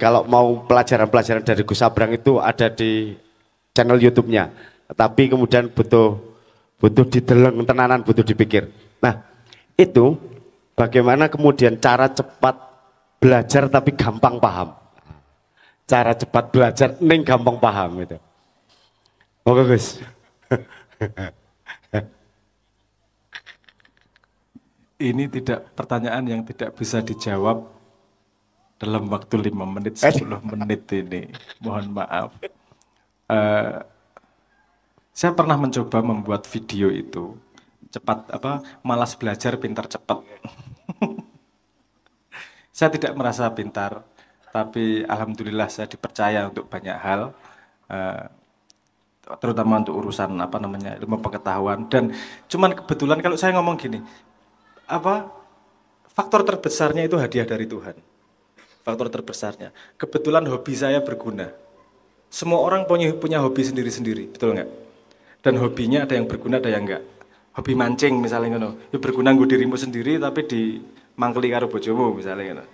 kalau mau pelajaran-pelajaran dari Gus Sabrang itu ada di channel YouTube-nya. Tapi kemudian butuh butuh dideleng tenanan, butuh dipikir. Nah, itu bagaimana kemudian cara cepat belajar tapi gampang paham. Cara cepat belajar neng gampang paham itu. Oke, Gus. Ini tidak pertanyaan yang tidak bisa dijawab dalam waktu 5 menit 10 eh. menit ini mohon maaf uh, saya pernah mencoba membuat video itu cepat apa malas belajar pintar cepat saya tidak merasa pintar tapi alhamdulillah saya dipercaya untuk banyak hal uh, terutama untuk urusan apa namanya ilmu pengetahuan dan cuman kebetulan kalau saya ngomong gini apa faktor terbesarnya itu hadiah dari Tuhan faktor terbesarnya. Kebetulan hobi saya berguna. Semua orang punya, punya hobi sendiri-sendiri, betul nggak? Dan hobinya ada yang berguna, ada yang nggak. Hobi mancing misalnya no. ya berguna gue dirimu sendiri tapi di mangkeli karo bojomu misalnya No.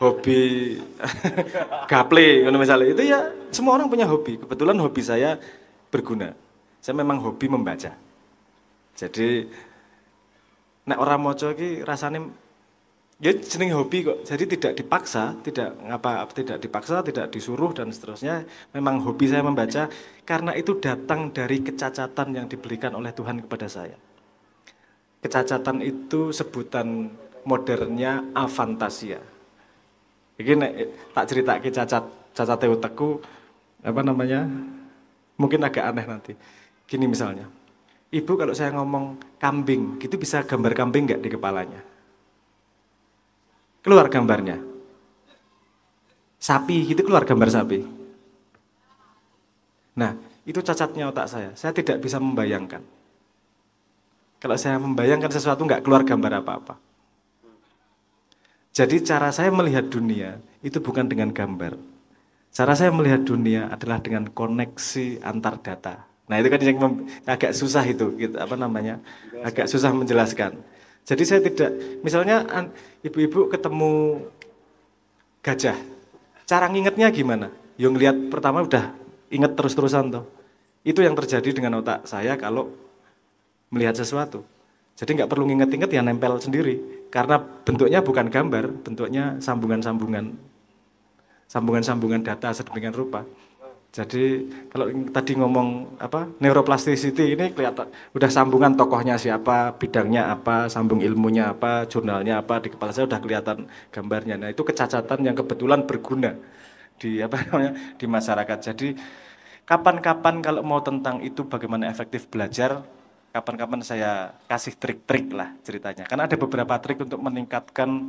Hobi gaple no, misalnya itu ya semua orang punya hobi. Kebetulan hobi saya berguna. Saya memang hobi membaca. Jadi nek orang moco iki rasanya ya jeneng hobi kok jadi tidak dipaksa tidak ngapa tidak dipaksa tidak disuruh dan seterusnya memang hobi saya membaca karena itu datang dari kecacatan yang diberikan oleh Tuhan kepada saya kecacatan itu sebutan modernnya avantasia ini tak cerita ke cacat cacat teku apa namanya mungkin agak aneh nanti gini misalnya ibu kalau saya ngomong kambing gitu bisa gambar kambing nggak di kepalanya Keluar gambarnya. Sapi gitu keluar gambar sapi. Nah, itu cacatnya otak saya. Saya tidak bisa membayangkan. Kalau saya membayangkan sesuatu nggak keluar gambar apa-apa. Jadi cara saya melihat dunia itu bukan dengan gambar. Cara saya melihat dunia adalah dengan koneksi antar data. Nah itu kan yang agak susah itu, gitu, apa namanya, agak susah menjelaskan. Jadi saya tidak, misalnya ibu-ibu ketemu gajah, cara ngingetnya gimana? Yang lihat pertama udah inget terus-terusan tuh. Itu yang terjadi dengan otak saya kalau melihat sesuatu. Jadi nggak perlu nginget-inget ya nempel sendiri. Karena bentuknya bukan gambar, bentuknya sambungan-sambungan. Sambungan-sambungan data sedemikian rupa. Jadi kalau tadi ngomong apa neuroplasticity ini kelihatan udah sambungan tokohnya siapa, bidangnya apa, sambung ilmunya apa, jurnalnya apa di kepala saya udah kelihatan gambarnya. Nah, itu kecacatan yang kebetulan berguna di apa namanya di masyarakat. Jadi kapan-kapan kalau mau tentang itu bagaimana efektif belajar, kapan-kapan saya kasih trik-trik lah ceritanya. Karena ada beberapa trik untuk meningkatkan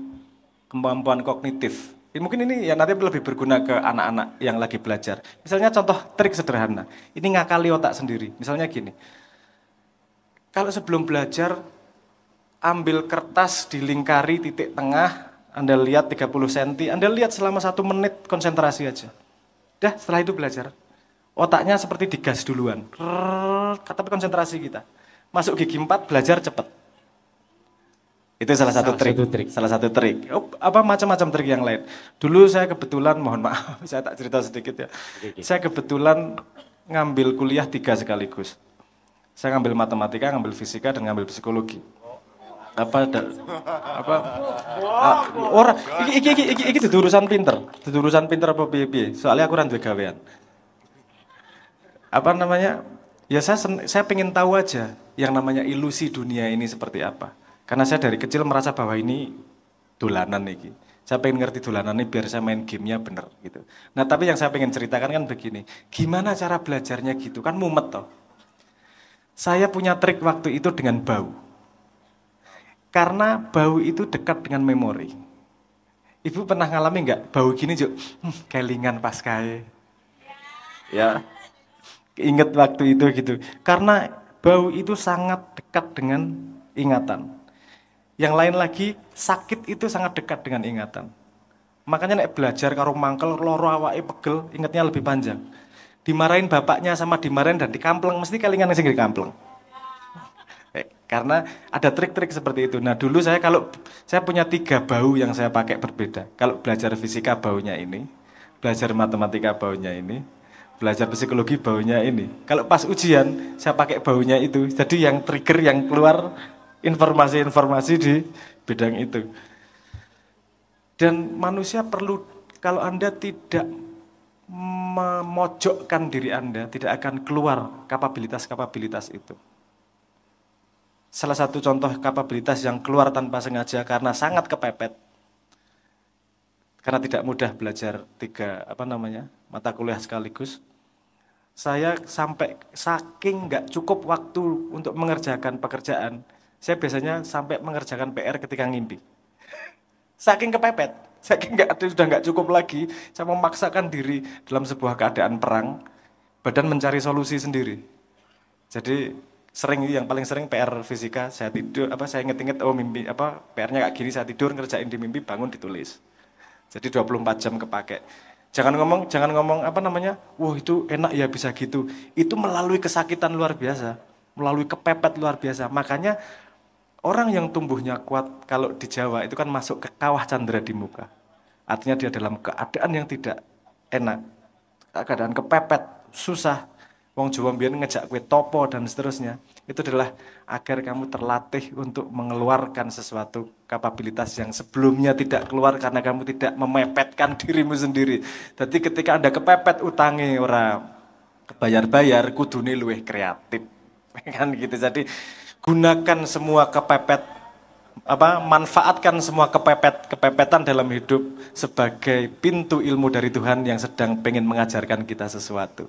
kemampuan kognitif Ya, mungkin ini ya nanti lebih berguna ke anak-anak yang lagi belajar. Misalnya contoh trik sederhana. Ini ngakali otak sendiri. Misalnya gini. Kalau sebelum belajar ambil kertas dilingkari titik tengah, Anda lihat 30 cm, Anda lihat selama satu menit konsentrasi aja. Dah, setelah itu belajar. Otaknya seperti digas duluan. Rrrr, tapi konsentrasi kita. Masuk gigi 4, belajar cepat itu salah satu, salah trik. satu trik. Salah satu trik. Oh, apa macam-macam trik yang lain. Dulu saya kebetulan, mohon maaf, saya tak cerita sedikit ya. sedikit. saya kebetulan ngambil kuliah tiga sekaligus. Saya ngambil matematika, ngambil fisika, dan ngambil psikologi. Apa da, apa ah, orang iki iki iki iki, iki urusan pinter, urusan pinter apa piye Soalnya aku randu gawean. Apa namanya? Ya saya saya pengen tahu aja yang namanya ilusi dunia ini seperti apa karena saya oh. dari kecil merasa bahwa ini dolanan nih, Saya pengen ngerti dolanan ini biar saya main gamenya bener gitu. Nah tapi yang saya pengen ceritakan kan begini, gimana cara belajarnya gitu kan mumet toh. Saya punya trik waktu itu dengan bau. Karena bau itu dekat dengan memori. Ibu pernah ngalami nggak bau gini juk hmm, kelingan pas kaya. Ya. Ingat waktu itu gitu. Karena bau itu sangat dekat dengan ingatan. Yang lain lagi, sakit itu sangat dekat dengan ingatan. Makanya nek belajar karo mangkel loro awake pegel, ingatnya lebih panjang. Dimarahin bapaknya sama dimarahin dan dikampleng mesti kelingan sing dikampleng. Eh, karena ada trik-trik seperti itu. Nah dulu saya kalau saya punya tiga bau yang saya pakai berbeda. Kalau belajar fisika baunya ini, belajar matematika baunya ini, belajar psikologi baunya ini. Kalau pas ujian saya pakai baunya itu. Jadi yang trigger yang keluar informasi-informasi di bidang itu. Dan manusia perlu, kalau Anda tidak memojokkan diri Anda, tidak akan keluar kapabilitas-kapabilitas itu. Salah satu contoh kapabilitas yang keluar tanpa sengaja karena sangat kepepet, karena tidak mudah belajar tiga apa namanya mata kuliah sekaligus, saya sampai saking nggak cukup waktu untuk mengerjakan pekerjaan, saya biasanya sampai mengerjakan PR ketika ngimpi. Saking kepepet, saking nggak ada sudah nggak cukup lagi, saya memaksakan diri dalam sebuah keadaan perang, badan mencari solusi sendiri. Jadi sering yang paling sering PR fisika saya tidur apa saya inget-inget oh mimpi apa PR-nya kayak gini saya tidur ngerjain di mimpi bangun ditulis jadi 24 jam kepake jangan ngomong jangan ngomong apa namanya wah itu enak ya bisa gitu itu melalui kesakitan luar biasa melalui kepepet luar biasa makanya Orang yang tumbuhnya kuat kalau di Jawa itu kan masuk ke kawah candra di muka. Artinya dia dalam keadaan yang tidak enak. Keadaan kepepet, susah. Wong Jawa mbiyen ngejak kue topo dan seterusnya. Itu adalah agar kamu terlatih untuk mengeluarkan sesuatu kapabilitas yang sebelumnya tidak keluar karena kamu tidak memepetkan dirimu sendiri. Jadi ketika Anda kepepet utangi orang, kebayar-bayar kudune luwih kreatif. Kan gitu. Jadi gunakan semua kepepet apa manfaatkan semua kepepet kepepetan dalam hidup sebagai pintu ilmu dari Tuhan yang sedang pengen mengajarkan kita sesuatu.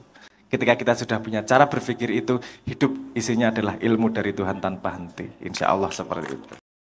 Ketika kita sudah punya cara berpikir itu, hidup isinya adalah ilmu dari Tuhan tanpa henti. Insya Allah seperti itu.